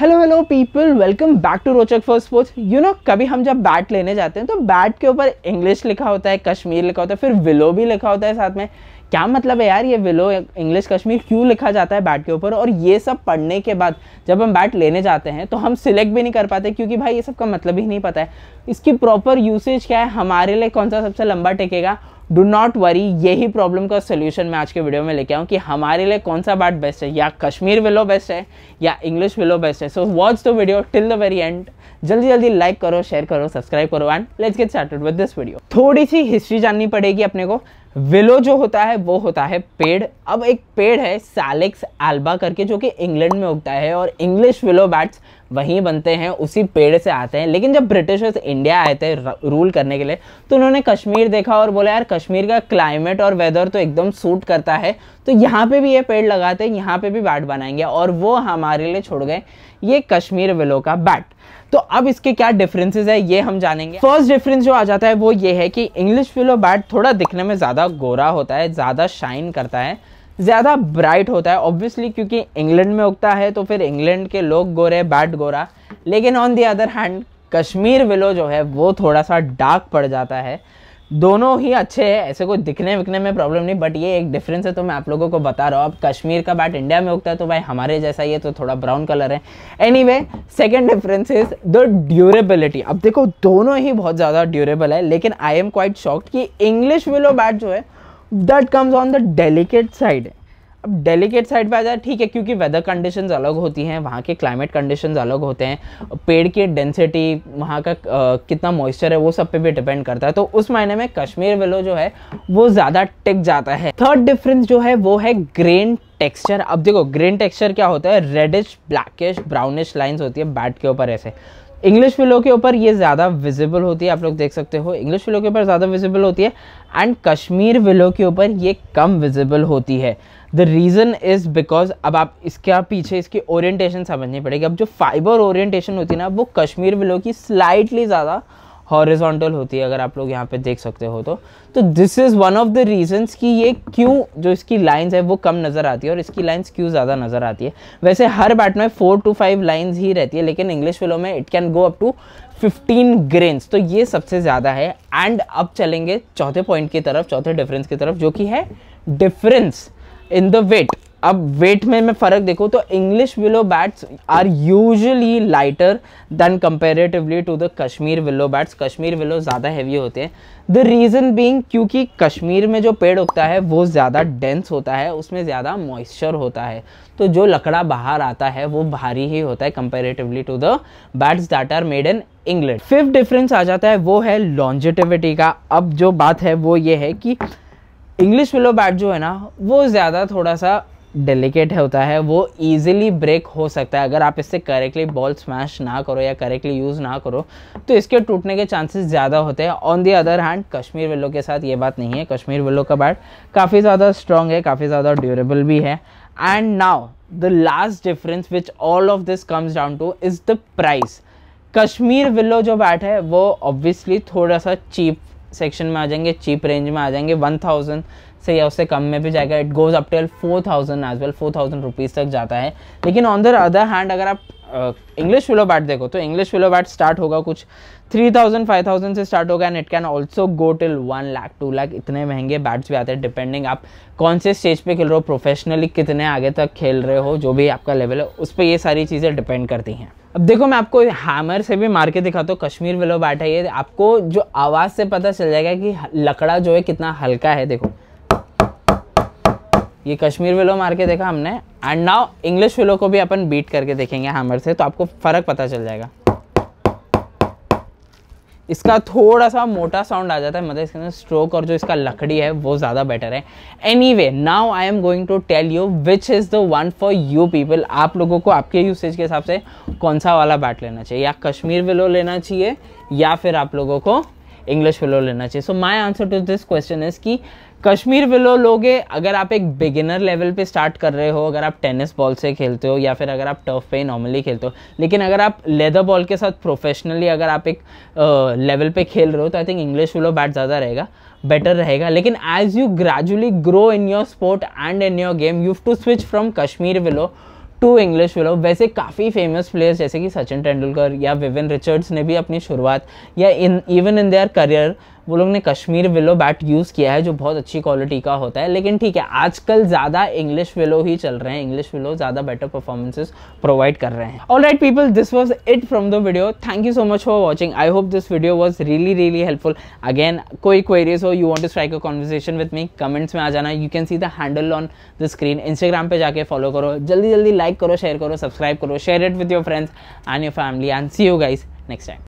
hello hello people welcome back to Rochak for sports you know कभी हम जब bat लेने जाते हैं तो बैट के ऊपर इंग्लिश लिखा होता है कश्मीर लिखा होता है फिर विलो भी लिखा होता है साथ में क्या मतलब है यार ये विलो इंग्लिश कश्मीर क्यों लिखा जाता है बैट के ऊपर और ये सब पढ़ने के बाद जब हम बैट लेने जाते हैं तो हम सिलेक्ट भी नहीं कर पाते क्योंकि भाई ये सब का मतलब ही नहीं पता है इसकी प्रॉपर यूसेज क्या है हमारे लिए कौन सा सबसे लंबा टिकेगा डू नॉट वरी यही प्रॉब्लम का सोल्यूशन मैं आज के वीडियो में लेके आऊँ कि हमारे लिए कौन सा बाट बेस्ट है या कश्मीर विलो बेस्ट है या इंग्लिश विलो बेस्ट है so watch the video till the very end जल्दी जल्दी लाइक करो शेयर करो सब्सक्राइब करो and let's get started with this video थोड़ी सी हिस्ट्री जाननी पड़ेगी अपने को विलो जो होता है वो होता है पेड़ अब एक पेड़ है सैलेक्स एल्बा करके जो कि इंग्लैंड में उगता है और इंग्लिश विलो बैट्स वहीं बनते हैं उसी पेड़ से आते हैं लेकिन जब ब्रिटिशर्स इंडिया आए थे रूल करने के लिए तो उन्होंने कश्मीर देखा और बोला यार कश्मीर का क्लाइमेट और वेदर तो एकदम सूट करता है तो यहाँ पे भी ये पेड़ लगाते हैं यहाँ पे भी बैट बनाएंगे और वो हमारे लिए छोड़ गए ये कश्मीर विलो का बैट तो अब इसके क्या डिफरेंसेस है ये हम जानेंगे फर्स्ट डिफरेंस जो आ जाता है वो ये है कि इंग्लिश फिलो बैट थोड़ा दिखने में ज़्यादा गोरा होता है ज़्यादा शाइन करता है ज़्यादा ब्राइट होता है ऑब्वियसली क्योंकि इंग्लैंड में उगता है तो फिर इंग्लैंड के लोग गोरे बैट गोरा लेकिन on the other hand Kashmir willow जो है वो थोड़ा सा डार्क पड़ जाता है दोनों ही अच्छे हैं ऐसे कोई दिखने विकने में प्रॉब्लम नहीं बट ये एक डिफरेंस है तो मैं आप लोगों को बता रहा हूँ अब कश्मीर का बैट इंडिया में उगता है तो भाई हमारे जैसा ही है तो थोड़ा ब्राउन कलर है anyway second difference is the durability अब देखो दोनों ही बहुत ज़्यादा ड्यूरेबल है लेकिन आई एम क्वाइट शॉक्ड कि इंग्लिश विलो बैट जो है that comes on the delicate side अब डेलीकेट साइड पे आ जाए ठीक है क्योंकि वेदर कंडीशंस अलग होती हैं वहाँ के क्लाइमेट कंडीशंस अलग होते हैं पेड़ की डेंसिटी वहाँ का आ, कितना मॉइस्चर है वो सब पे भी डिपेंड करता है तो उस मायने में कश्मीर विलो जो है वो ज़्यादा टिक जाता है थर्ड डिफरेंस जो है वो है ग्रेन टेक्सचर अब देखो ग्रेन टेक्सचर क्या होता है रेडिश ब्लैकिश ब्राउनिश लाइन्स होती है बैट के ऊपर ऐसे इंग्लिश फिलो के ऊपर ये ज़्यादा विजिबल होती है आप लोग देख सकते हो इंग्लिश फिलो के ऊपर ज़्यादा विजिबल होती है एंड कश्मीर विलो के ऊपर ये कम विजिबल होती है द रीज़न इज़ बिकॉज अब आप इसके पीछे इसकी ओरिएंटेशन समझनी पड़ेगी अब जो फाइबर ओरिएंटेशन होती है ना वो कश्मीर विलो की स्लाइटली ज़्यादा हॉरिजॉन्टल होती है अगर आप लोग यहाँ पे देख सकते हो तो तो this is one of the reasons कि ये क्यों जो इसकी लाइंस है वो कम नज़र आती है और इसकी लाइंस क्यों ज़्यादा नज़र आती है वैसे हर बैट में फोर टू फाइव लाइन्स ही रहती है लेकिन इंग्लिश फिल्मों में it can go up to fifteen grains तो ये सबसे ज़्यादा है एंड अब चलेंगे चौथे पॉइंट की तरफ चौथे डिफरेंस की तरफ जो कि है डिफरेंस इन द वेट अब वेट में मैं फ़र्क देखो तो English willow bats are usually lighter than comparatively to the Kashmir willow bats Kashmir willow ज़्यादा हैवी होते हैं द रीज़न बींग क्योंकि कश्मीर में जो पेड़ उगता है वो ज़्यादा डेंस होता है उसमें ज़्यादा मॉइस्चर होता है तो जो लकड़ा बाहर आता है वो भारी ही होता है comparatively to the bats that are made in England fifth difference आ जाता है वो है लॉन्जिटिविटी का अब जो बात है वो ये है कि इंग्लिश विलो बैट जो है ना वो ज़्यादा थोड़ा सा डेलिकेट होता है वो ईजिली ब्रेक हो सकता है अगर आप इससे करेक्टली बॉल स्मैश ना करो या करेक्टली यूज़ ना करो तो इसके टूटने के चांसेस ज़्यादा होते हैं on the other hand Kashmir willow के साथ ये बात नहीं है कश्मीर विलो का बैट काफ़ी ज़्यादा स्ट्रॉन्ग है काफ़ी ज़्यादा ड्यूरेबल भी है and now the last difference which all of this comes down to is the price Kashmir willow जो बैट है वो ऑब्वियसली थोड़ा सा चीप सेक्शन में आ जाएंगे चीप रेंज में आ जाएंगे वन थाउजेंड से या उससे कम में भी जाएगा it goes up till four thousand as well four thousand rupees तक जाता है लेकिन ऑन द अदर हैंड अगर आप इंग्लिश विलो बैट देखो तो इंग्लिश विलो बैट स्टार्ट होगा कुछ थ्री थाउजेंड फाइव थाउजेंड से स्टार्ट होगा and it can also go till one lakh two lakh इतने महंगे बैट्स भी आते हैं डिपेंडिंग आप कौन से स्टेज पे खेल रहे हो प्रोफेशनली कितने आगे तक खेल रहे हो जो भी आपका लेवल है उस पर ये सारी चीज़ें डिपेंड करती हैं अब देखो मैं आपको हैमर से भी मार के दिखाता हूँ कश्मीर विलो बैट है ये आपको जो आवाज़ से पता चल जाएगा कि लकड़ा जो है कितना हल्का है देखो ये कश्मीर विलो मार के देखा हमने एंड नाउ इंग्लिश विलो को भी अपन बीट करके देखेंगे हैमर से तो आपको फ़र्क पता चल जाएगा इसका थोड़ा सा मोटा साउंड आ जाता है मतलब इसके अंदर स्ट्रोक और जो इसका लकड़ी है वो ज़्यादा बेटर है anyway now I am going to tell you which is the one for you people आप लोगों को आपके यूसेज के हिसाब से कौन सा वाला बैट लेना चाहिए या कश्मीर विलो लेना चाहिए या फिर आप लोगों को इंग्लिश विलो लेना चाहिए so my answer to this question is की कश्मीर विलो लोगे अगर आप एक बिगिनर लेवल पे स्टार्ट कर रहे हो अगर आप टेनिस बॉल से खेलते हो या फिर अगर आप टर्फ पे नॉर्मली खेलते हो लेकिन अगर आप लेदर बॉल के साथ प्रोफेशनली अगर आप एक लेवल पे खेल रहे हो तो I think English willow bat ज़्यादा रहेगा बेटर रहेगा लेकिन as you gradually grow in your sport and in your game you to switch from Kashmir willow to English willow वैसे काफ़ी फेमस प्लेयर्स जैसे कि सचिन तेंदुलकर या विविन रिचर्ड्स ने भी अपनी शुरुआत या in even in their career वो लोग ने कश्मीर विलो बैट यूज़ किया है जो बहुत अच्छी क्वालिटी का होता है लेकिन ठीक है आजकल ज़्यादा इंग्लिश विलो ही चल रहे हैं इंग्लिश विलो ज़्यादा बेटर परफॉर्मेंसेस प्रोवाइड कर रहे हैं all right people this was it from the video thank you so much for watching I hope this video was really really helpful again कोई queries हो you want to strike a conversation with me comments में आ जाना you can see the handle on the screen Instagram पे जाकर follow करो जल्दी जल्दी लाइक करो शेयर करो सब्सक्राइब करो share it with your friends and your family and see you guys next time